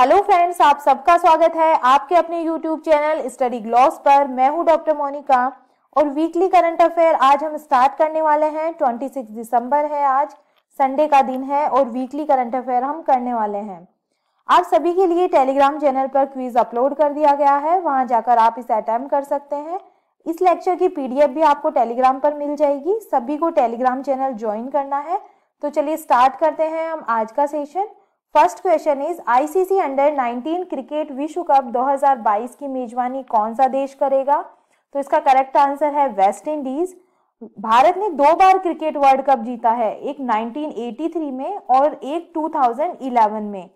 hello friends आप सबका स्वागत है आपके अपने यूट्यूब चैनल स्टडी ग्लॉस पर मैं हूं डॉक्टर मोनिका और वीकली करंट अफेयर आज हम स्टार्ट करने वाले हैं 26 दिसंबर है आज संडे का दिन है और वीकली करंट अफेयर हम करने वाले हैं आप सभी के लिए टेलीग्राम चैनल पर क्विज अपलोड कर दिया गया है वहां जाकर आप इसे अटैम्प कर सकते हैं इस लेक्चर की पीडीएफ भी आपको टेलीग्राम पर मिल जाएगी सभी को टेलीग्राम चैनल ज्वाइन करना है तो चलिए स्टार्ट करते हैं हम आज का session first question is ICC under 19 cricket विश्व कप 2022 की मेजबानी कौन सा देश करेगा तो इसका करेक्ट आंसर है वेस्ट इंडीज भारत ने दो बार क्रिकेट वर्ल्ड कप जीता है एक 1983 में और एक 2011 में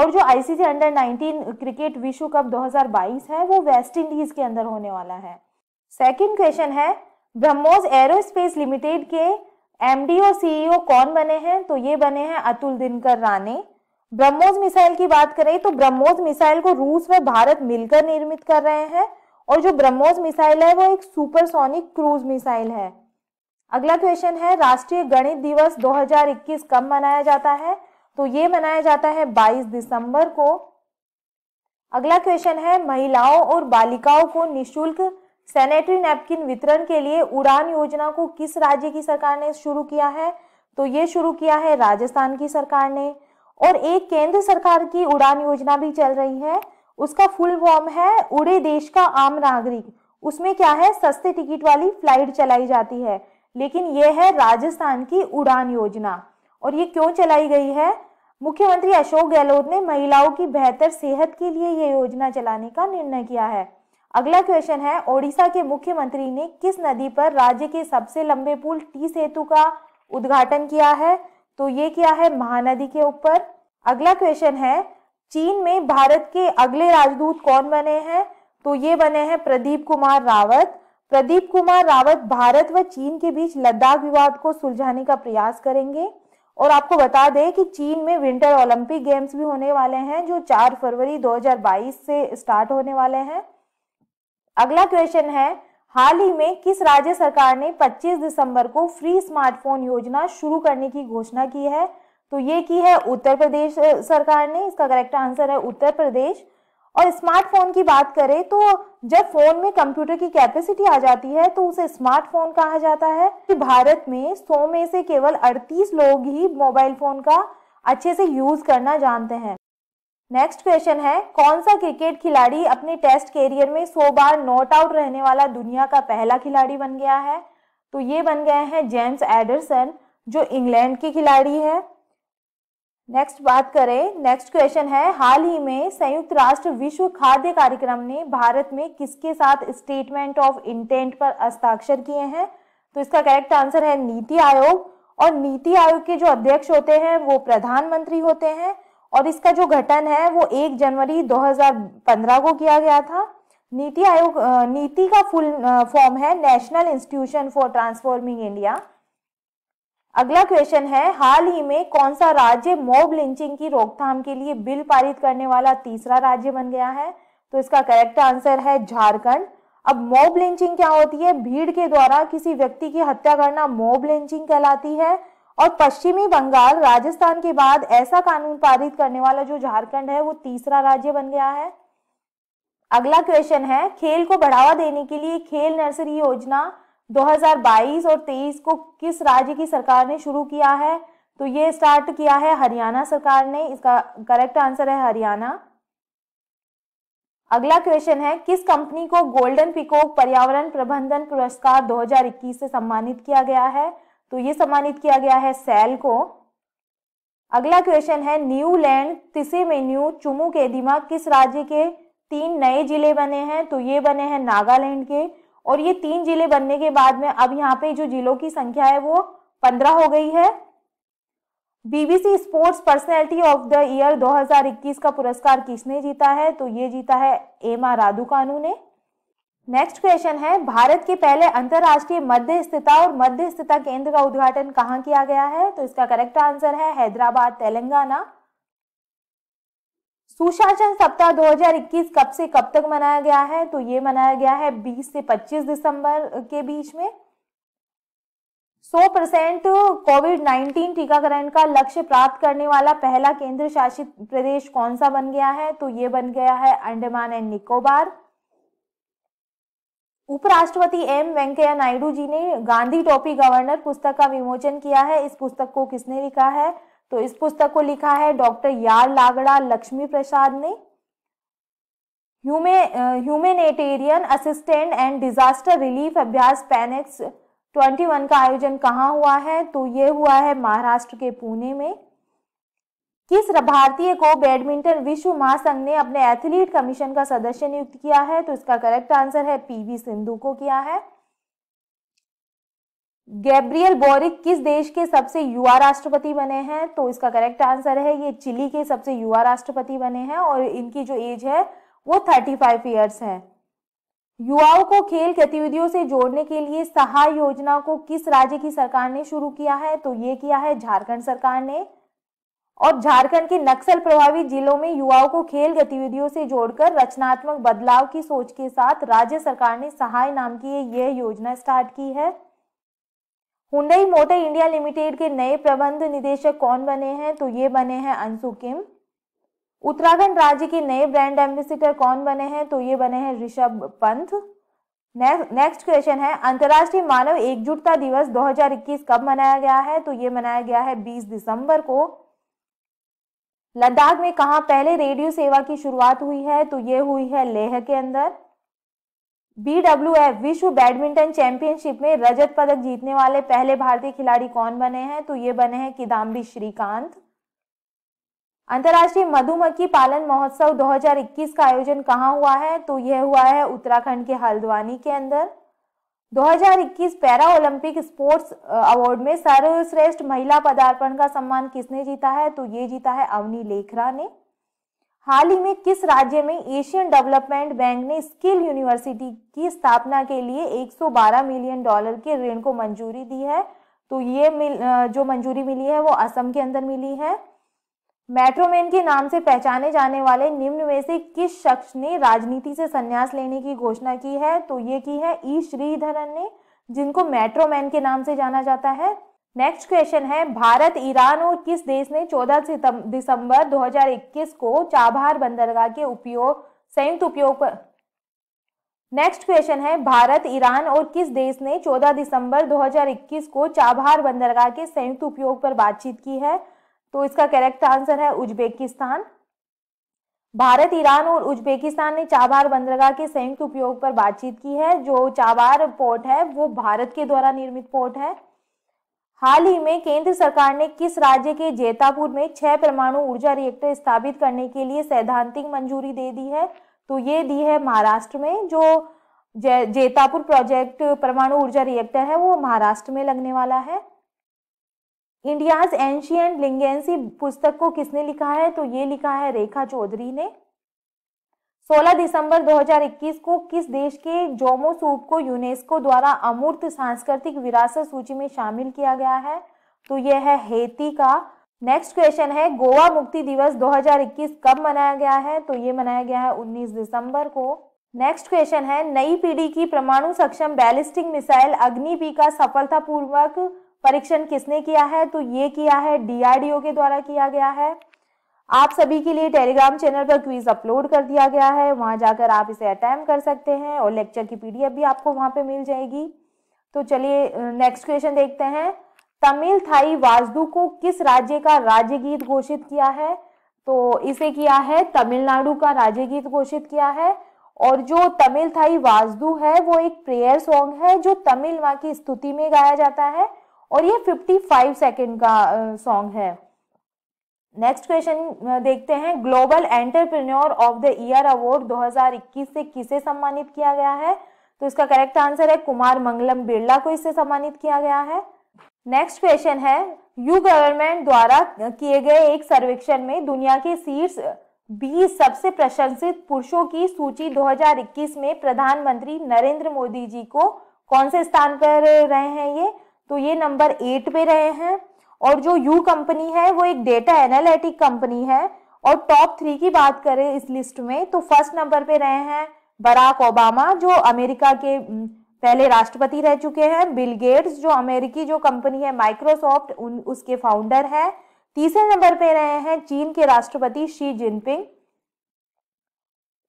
और जो आईसीसी अंडर 19 क्रिकेट विश्व कप 2022 है वो वेस्ट इंडीज के अंदर होने वाला है सेकंड क्वेश्चन है ब्रह्मोस एरोस्पेस लिमिटेड के एमडी और सीईओ कौन बने हैं तो ये बने हैं अतुल दिनकर राणे ब्रह्मोस मिसाइल की बात करें तो ब्रह्मोस मिसाइल को रूस व भारत मिलकर निर्मित कर रहे हैं और जो ब्रह्मोस मिसाइल है वो एक सुपरसोनिक क्रूज मिसाइल है अगला क्वेश्चन है राष्ट्रीय गणित दिवस 2021 कब मनाया जाता है तो ये मनाया जाता है 22 दिसंबर को अगला क्वेश्चन है महिलाओं और बालिकाओं को निशुल्क सैनिटरी नैपकिन वितरण के लिए उड़ान योजना को किस राज्य की सरकार ने शुरू किया है तो ये शुरू किया है राजस्थान की सरकार ने और एक केंद्र सरकार की उड़ान योजना भी चल रही है उसका फुल फॉर्म है उड़े देश का आम नागरिक उसमें क्या है सस्ते टिकट वाली फ्लाइट चलाई जाती है लेकिन यह है राजस्थान की उड़ान योजना और ये क्यों चलाई गई है मुख्यमंत्री अशोक गहलोत ने महिलाओं की बेहतर सेहत के लिए यह योजना चलाने का निर्णय किया है अगला क्वेश्चन है ओडिशा के मुख्यमंत्री ने किस नदी पर राज्य के सबसे लंबे पुल टी सेतु का उद्घाटन किया है तो ये क्या है महानदी के ऊपर अगला क्वेश्चन है चीन में भारत के अगले राजदूत कौन बने हैं तो ये बने हैं प्रदीप कुमार रावत प्रदीप कुमार रावत भारत व चीन के बीच लद्दाख विवाद को सुलझाने का प्रयास करेंगे और आपको बता दें कि चीन में विंटर ओलंपिक गेम्स भी होने वाले हैं जो 4 फरवरी 2022 से स्टार्ट होने वाले हैं अगला क्वेश्चन है हाल ही में किस राज्य सरकार ने 25 दिसंबर को फ्री स्मार्टफोन योजना शुरू करने की घोषणा की है तो ये की है उत्तर प्रदेश सरकार ने इसका करेक्ट आंसर है उत्तर प्रदेश और स्मार्टफोन की बात करें तो जब फोन में कंप्यूटर की कैपेसिटी आ जाती है तो उसे स्मार्टफोन कहा जाता है कि भारत में 100 में से केवल 38 लोग ही मोबाइल फोन का अच्छे से यूज करना जानते हैं नेक्स्ट क्वेश्चन है कौन सा क्रिकेट खिलाड़ी अपने टेस्ट कैरियर में 100 बार नॉट आउट रहने वाला दुनिया का पहला खिलाड़ी बन गया है तो ये बन गए हैं जेम्स एडरसन जो इंग्लैंड के खिलाड़ी है नेक्स्ट बात करें नेक्स्ट क्वेश्चन है हाल ही में संयुक्त राष्ट्र विश्व खाद्य कार्यक्रम ने भारत में किसके साथ स्टेटमेंट ऑफ इंटेंट पर हस्ताक्षर किए हैं तो इसका करेक्ट आंसर है नीति आयोग और नीति आयोग के जो अध्यक्ष होते हैं वो प्रधानमंत्री होते हैं और इसका जो गठन है वो 1 जनवरी 2015 को किया गया था नीति आयोग नीति का फुल फॉर्म है national institution for transforming India अगला क्वेश्चन है हाल ही में कौन सा राज्य मॉब लिंचिंग की रोकथाम के लिए बिल पारित करने वाला तीसरा राज्य बन गया है तो इसका करेक्ट आंसर है झारखंड अब मॉब लिंचिंग क्या होती है भीड़ के द्वारा किसी व्यक्ति की हत्या करना मॉब लिंचिंग कहलाती है और पश्चिमी बंगाल राजस्थान के बाद ऐसा कानून पारित करने वाला जो झारखंड है वो तीसरा राज्य बन गया है अगला क्वेश्चन है खेल को बढ़ावा देने के लिए खेल नर्सरी योजना 2022 और 23 को किस राज्य की सरकार ने शुरू किया है तो ये स्टार्ट किया है हरियाणा सरकार ने इसका करेक्ट आंसर है हरियाणा अगला क्वेश्चन है किस कंपनी को गोल्डन पिकोक पर्यावरण प्रबंधन पुरस्कार 2021 से सम्मानित किया गया है तो ये सम्मानित किया गया है सैल को अगला क्वेश्चन है न्यूलैंड तिसे न्यू चुमू के दिमाग किस राज्य के तीन नए जिले बने हैं तो ये बने हैं नागालैंड के और ये तीन जिले बनने के बाद में अब यहाँ पे जो जिलों की संख्या है वो पंद्रह हो गई है BBC sports personality of the year 2021 का पुरस्कार किसने जीता है तो ये जीता है एमा राधुकानू ने नेक्स्ट क्वेश्चन है भारत के पहले अंतर्राष्ट्रीय मध्य स्थिता और मध्य स्थिता केंद्र का उद्घाटन कहाँ किया गया है तो इसका करेक्ट आंसर है हैदराबाद तेलंगाना सुशासन सप्ताह 2021 कब से कब तक मनाया गया है तो ये मनाया गया है 20 से 25 दिसंबर के बीच में 100 परसेंट कोविड 19 टीकाकरण का लक्ष्य प्राप्त करने वाला पहला केंद्र शासित प्रदेश कौन सा बन गया है तो ये बन गया है अंडमान एंड निकोबार उपराष्ट्रपति एम वेंकैया नायडू जी ने गांधी टॉपी गवर्नर पुस्तक का विमोचन किया है इस पुस्तक को किसने लिखा है तो इस पुस्तक को लिखा है डॉक्टर यार लागड़ा लक्ष्मी प्रसाद ने ह्यूमे humanitarian assistant and disaster relief अभ्यास पैनेक्स 21 का आयोजन कहाँ हुआ है तो ये हुआ है महाराष्ट्र के पुणे में किस भारतीय को बैडमिंटन विश्व महासंघ ने अपने एथलीट कमीशन का सदस्य नियुक्त किया है तो इसका करेक्ट आंसर है पीवी सिंधु को किया है गैब्रियल बोरिक किस देश के सबसे युवा राष्ट्रपति बने हैं तो इसका करेक्ट आंसर है ये चिली के सबसे युवा राष्ट्रपति बने हैं और इनकी जो एज है वो थर्टी फाइव ईयर्स है युवाओं को खेल गतिविधियों से जोड़ने के लिए सहाय योजना को किस राज्य की सरकार ने शुरू किया है तो ये किया है झारखंड सरकार ने और झारखंड के नक्सल प्रभावित जिलों में युवाओं को खेल गतिविधियों से जोड़कर रचनात्मक बदलाव की सोच के साथ राज्य सरकार ने सहाय नाम की यह योजना स्टार्ट की है हुंडई मोटर इंडिया लिमिटेड के नए प्रबंध निदेशक कौन बने हैं तो ये बने हैं अंशु किम उत्तराखंड राज्य के नए ब्रांड एम्बेसिडर कौन बने हैं तो ये बने हैं ऋषभ पंत नेक्स्ट क्वेश्चन है अंतर्राष्ट्रीय मानव एकजुटता दिवस 2021 कब मनाया गया है तो ये मनाया गया है 20 दिसंबर को लद्दाख में कहा पहले रेडियो सेवा की शुरुआत हुई है तो ये हुई है लेह के अंदर एफ विश्व बैडमिंटन चैंपियनशिप में रजत पदक जीतने वाले पहले भारतीय खिलाड़ी कौन बने हैं तो ये बने हैं किदाम्बी श्रीकांत अंतर्राष्ट्रीय मधुमक्खी पालन महोत्सव 2021 का आयोजन कहाँ हुआ है तो यह हुआ है उत्तराखंड के हल्द्वानी के अंदर 2021 पैरा ओलंपिक स्पोर्ट्स अवार्ड में सर्वश्रेष्ठ महिला पदार्पण का सम्मान किसने जीता है तो ये जीता है अवनी लेखरा ने हाल ही में किस राज्य में एशियन डेवलपमेंट बैंक ने स्किल यूनिवर्सिटी की स्थापना के लिए 112 मिलियन डॉलर के ऋण को मंजूरी दी है तो ये मिल, जो मंजूरी मिली है वो असम के अंदर मिली है मेट्रोमैन के नाम से पहचाने जाने वाले निम्न में से किस शख्स ने राजनीति से संन्यास लेने की घोषणा की है तो ये की है ई श्रीधरन ने जिनको मेट्रोमैन के नाम से जाना जाता है नेक्स्ट क्वेश्चन है भारत ईरान और किस देश ने 14 दिसंबर 2021 को चाबहार बंदरगाह के उपयोग संयुक्त उपयोग पर नेक्स्ट क्वेश्चन है भारत ईरान और किस देश ने 14 दिसंबर 2021 को चाबहार बंदरगाह के संयुक्त उपयोग पर बातचीत की है तो इसका करेक्ट आंसर है उज्बेकिस्तान भारत ईरान और उज्बेकिस्तान ने चाबार बंदरगाह के संयुक्त उपयोग पर बातचीत की है जो चाबार पोर्ट है वो भारत के द्वारा निर्मित पोर्ट है हाल ही में केंद्र सरकार ने किस राज्य के जेतापुर में छह परमाणु ऊर्जा रिएक्टर स्थापित करने के लिए सैद्धांतिक मंजूरी दे दी है तो ये दी है महाराष्ट्र में जो जे, जेतापुर प्रोजेक्ट परमाणु ऊर्जा रिएक्टर है वो महाराष्ट्र में लगने वाला है इंडियाज एंशियंट लिंगेंसी पुस्तक को किसने लिखा है तो ये लिखा है रेखा चौधरी ने 16 दिसंबर 2021 को किस देश के जोमो सूप को यूनेस्को द्वारा अमूर्त सांस्कृतिक विरासत सूची में शामिल किया गया है तो यह है हेती का नेक्स्ट क्वेश्चन है गोवा मुक्ति दिवस 2021 कब मनाया गया है तो ये मनाया गया है 19 दिसंबर को नेक्स्ट क्वेश्चन है नई पीढ़ी की परमाणु सक्षम बैलिस्टिक मिसाइल अग्निपी का सफलतापूर्वक परीक्षण किसने किया है तो ये किया है डीआरडीओ के द्वारा किया गया है आप सभी के लिए टेलीग्राम चैनल पर क्विज अपलोड कर दिया गया है वहां जाकर आप इसे अटैम्प कर सकते हैं और लेक्चर की पीडीएफ भी आपको वहां पे मिल जाएगी तो चलिए नेक्स्ट क्वेश्चन देखते हैं तमिल थाई वाजदू को किस राज्य का राज्य गीत घोषित किया है तो इसे किया है तमिलनाडु का राज्य गीत घोषित किया है और जो तमिल थाई वाजदू है वो एक प्रेयर सॉन्ग है जो तमिल माँ की स्तुति में गाया जाता है और ये 55 सेकंड का सॉन्ग है नेक्स्ट क्वेश्चन देखते हैं global entrepreneur of the year award 2021 से किसे सम्मानित किया गया है तो इसका करेक्ट आंसर है कुमार मंगलम बिरला को इससे सम्मानित किया गया है नेक्स्ट क्वेश्चन है यू गवर्नमेंट द्वारा किए गए एक सर्वेक्षण में दुनिया के शीर्ष बीस सबसे प्रशंसित पुरुषों की सूची 2021 में प्रधानमंत्री नरेंद्र मोदी जी को कौन से स्थान पर रहे हैं ये तो ये नंबर एट पे रहे हैं और जो यू कंपनी है वो एक डेटा एनालिटिक कंपनी है और टॉप थ्री की बात करें इस लिस्ट में तो फर्स्ट नंबर पे रहे हैं बराक ओबामा जो अमेरिका के पहले राष्ट्रपति रह चुके हैं बिल गेट्स जो अमेरिकी जो कंपनी है माइक्रोसॉफ्ट उसके फाउंडर है तीसरे नंबर पे रहे हैं चीन के राष्ट्रपति शी जिनपिंग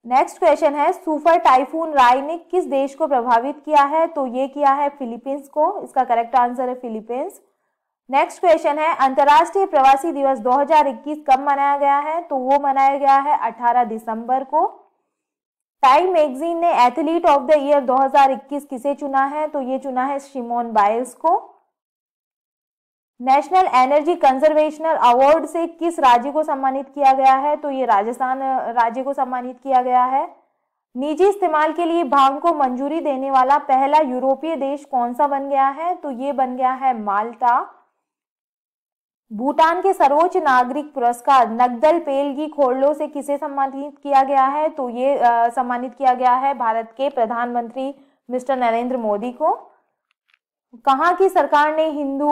नेक्स्ट क्वेश्चन है सुपर टाइफून राय ने किस देश को प्रभावित किया है तो ये किया है फिलीपींस को इसका करेक्ट आंसर है फिलीपींस नेक्स्ट क्वेश्चन है अंतर्राष्ट्रीय प्रवासी दिवस 2021 कब मनाया गया है तो वो मनाया गया है 18 दिसंबर को टाइम मैगजीन ने एथलीट ऑफ द ईयर 2021 किसे चुना है तो ये चुना है शिमोन बायल्स को नेशनल एनर्जी कंजर्वेशनल अवार्ड से किस राज्य को सम्मानित किया गया है तो ये राजस्थान राज्य को सम्मानित किया गया है निजी इस्तेमाल के लिए भांग को मंजूरी देने वाला पहला यूरोपीय देश कौन सा बन गया है तो ये बन गया है माल्टा भूटान के सर्वोच्च नागरिक पुरस्कार नगदल पेलगी खोरलो से किसे सम्मानित किया गया है तो ये सम्मानित किया गया है भारत के प्रधानमंत्री मिस्टर नरेंद्र मोदी को कहाँ की सरकार ने हिंदू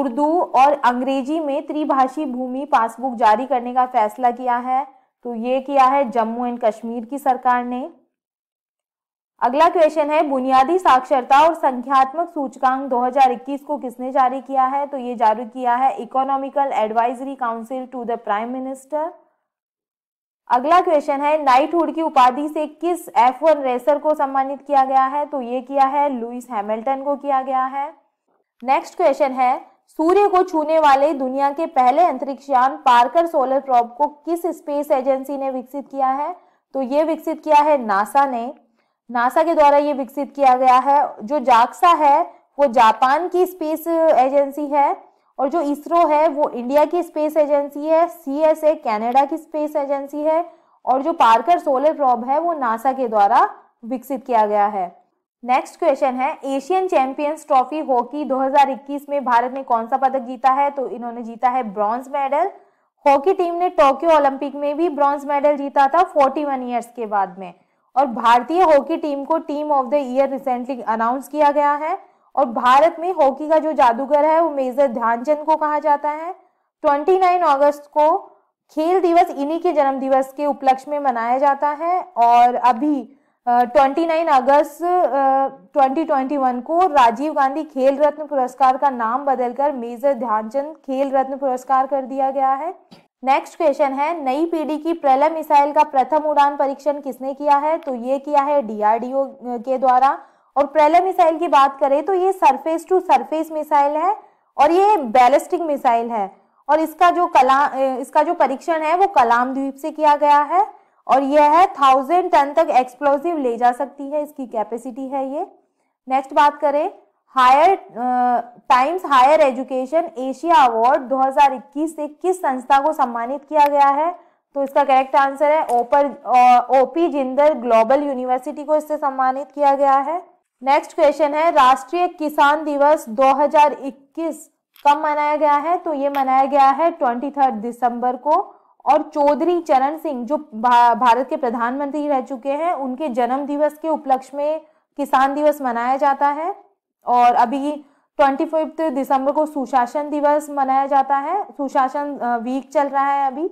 उर्दू और अंग्रेजी में त्रिभाषी भूमि पासबुक जारी करने का फैसला किया है तो ये किया है जम्मू एंड कश्मीर की सरकार ने अगला क्वेश्चन है बुनियादी साक्षरता और संख्यात्मक सूचकांक 2021 को किसने जारी किया है तो ये जारी किया है economical advisory council to the prime minister अगला क्वेश्चन है नाइटहुड की उपाधि से किस एफ वन रेसर को सम्मानित किया गया है तो ये किया है लुइस हैमिल्टन को किया गया है नेक्स्ट क्वेश्चन है सूर्य को छूने वाले दुनिया के पहले अंतरिक्ष यान पार्कर सोलर प्रॉब को किस स्पेस एजेंसी ने विकसित किया है तो ये विकसित किया है नासा ने नासा के द्वारा ये विकसित किया गया है जो जाक्सा है वो जापान की स्पेस एजेंसी है और जो इसरो है वो इंडिया की स्पेस एजेंसी है सी एस ए कैनेडा की स्पेस एजेंसी है और जो पार्कर सोलर प्रॉब है वो नासा के द्वारा विकसित किया गया है नेक्स्ट क्वेश्चन है एशियन चैंपियंस ट्रॉफी हॉकी 2021 में भारत ने कौन सा पदक जीता है तो इन्होंने जीता है ब्रॉन्ज मेडल हॉकी टीम ने टोक्यो ओलंपिक में भी ब्रॉन्ज मेडल जीता था 41 इयर्स के बाद में और भारतीय हॉकी टीम को team of the year recently announce किया गया है और भारत में हॉकी का जो जादूगर है वो मेजर ध्यानचंद को कहा जाता है 29 अगस्त को खेल दिवस इन्हीं के जन्म दिवस के उपलक्ष्य में मनाया जाता है और अभी twenty nine August twenty twenty one को राजीव गांधी खेल रत्न पुरस्कार का नाम बदलकर मेजर ध्यानचंद खेल रत्न पुरस्कार कर दिया गया है नेक्स्ट क्वेश्चन है नई पीढ़ी की प्रलय मिसाइल का प्रथम उड़ान परीक्षण किसने किया है तो ये किया है डीआरडीओ के द्वारा और प्रलय मिसाइल की बात करें तो ये सरफेस टू सरफेस मिसाइल है और ये बैलिस्टिक मिसाइल है और इसका जो कला इसका जो परीक्षण है वो कलाम द्वीप से किया गया है और यह है थाउजेंड टन तक एक्सप्लोजिव ले जा सकती है इसकी कैपेसिटी है ये नेक्स्ट बात करें higher times higher education Asia award 2021 से किस संस्था को सम्मानित किया गया है तो इसका करेक्ट आंसर है ओपर ओपी जिंदर ग्लोबल यूनिवर्सिटी को इससे सम्मानित किया गया है नेक्स्ट क्वेश्चन है राष्ट्रीय किसान दिवस 2021 कब मनाया गया है तो ये मनाया गया है ट्वेंटी दिसंबर को और चौधरी चरण सिंह जो भारत के प्रधानमंत्री रह चुके हैं उनके जन्म दिवस के उपलक्ष्य में किसान दिवस मनाया जाता है और अभी ट्वेंटी फिफ्थ दिसंबर को सुशासन दिवस मनाया जाता है सुशासन वीक चल रहा है अभी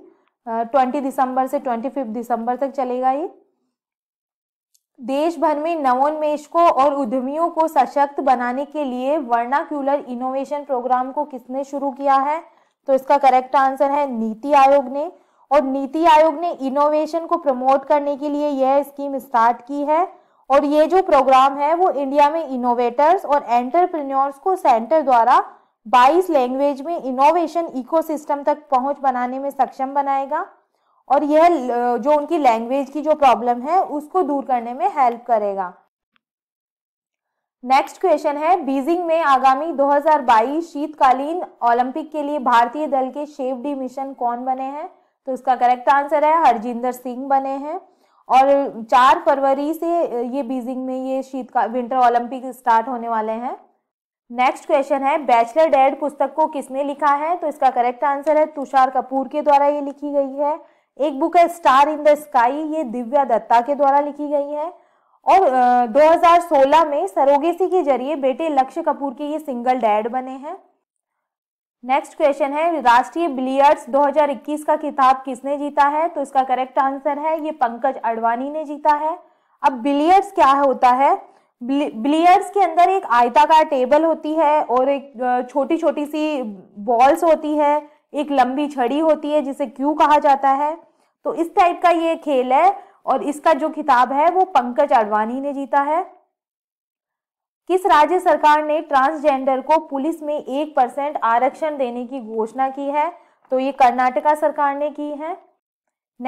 ट्वेंटी दिसंबर से ट्वेंटी फिफ्थ दिसंबर तक चलेगा ये देश भर में नवोन्मेष को और उद्यमियों को सशक्त बनाने के लिए वर्नाक्यूलर इनोवेशन प्रोग्राम को किसने शुरू किया है तो इसका करेक्ट आंसर है नीति आयोग ने और नीति आयोग ने इनोवेशन को प्रमोट करने के लिए यह स्कीम स्टार्ट की है और ये जो प्रोग्राम है वो इंडिया में इनोवेटर्स और एंटरप्रेन्योर्स को सेंटर द्वारा 22 लैंग्वेज में इनोवेशन इकोसिस्टम तक पहुंच बनाने में सक्षम बनाएगा और यह जो उनकी लैंग्वेज की जो प्रॉब्लम है उसको दूर करने में हेल्प करेगा नेक्स्ट क्वेश्चन है बीजिंग में आगामी 2022 शीतकालीन ओलंपिक के लिए भारतीय दल के शेफ डी मिशन कौन बने हैं तो इसका करेक्ट आंसर है हरजिंदर सिंह बने हैं और चार फरवरी से ये बीजिंग में ये शीत का विंटर ओलंपिक स्टार्ट होने वाले हैं नेक्स्ट क्वेश्चन है बैचलर डैड पुस्तक को किसने लिखा है तो इसका करेक्ट आंसर है तुषार कपूर के द्वारा ये लिखी गई है एक बुक है स्टार इन द स्काई ये दिव्या दत्ता के द्वारा लिखी गई है और uh, 2016 में सरोगेसी के जरिए बेटे लक्ष्य कपूर के ये सिंगल डैड बने हैं नेक्स्ट क्वेश्चन है राष्ट्रीय बिलियर्ड्स 2021 का किताब किसने जीता है तो इसका करेक्ट आंसर है ये पंकज अडवाणी ने जीता है अब बिलियर्ड्स क्या होता है बिलियर्ड्स के अंदर एक आयताकार टेबल होती है और एक छोटी छोटी सी बॉल्स होती है एक लंबी छड़ी होती है जिसे क्यू कहा जाता है तो इस टाइप का ये खेल है और इसका जो खिताब है वो पंकज अडवाणी ने जीता है किस राज्य सरकार ने ट्रांसजेंडर को पुलिस में एक परसेंट आरक्षण देने की घोषणा की है तो ये कर्नाटका सरकार ने की है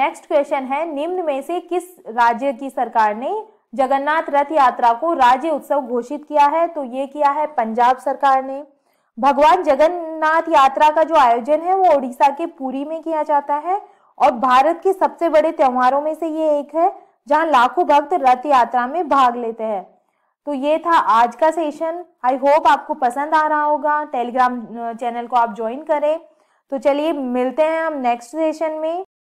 नेक्स्ट क्वेश्चन है निम्न में से किस राज्य की सरकार ने जगन्नाथ रथ यात्रा को राज्य उत्सव घोषित किया है तो ये किया है पंजाब सरकार ने भगवान जगन्नाथ यात्रा का जो आयोजन है वो ओडिशा के पुरी में किया जाता है और भारत के सबसे बड़े त्योहारों में से ये एक है जहाँ लाखों भक्त रथ यात्रा में भाग लेते हैं तो ये था आज का सेशन आई होप आपको पसंद आ रहा होगा टेलीग्राम चैनल uh, को आप ज्वाइन करें तो चलिए मिलते हैं हम नेक्स्ट सेशन में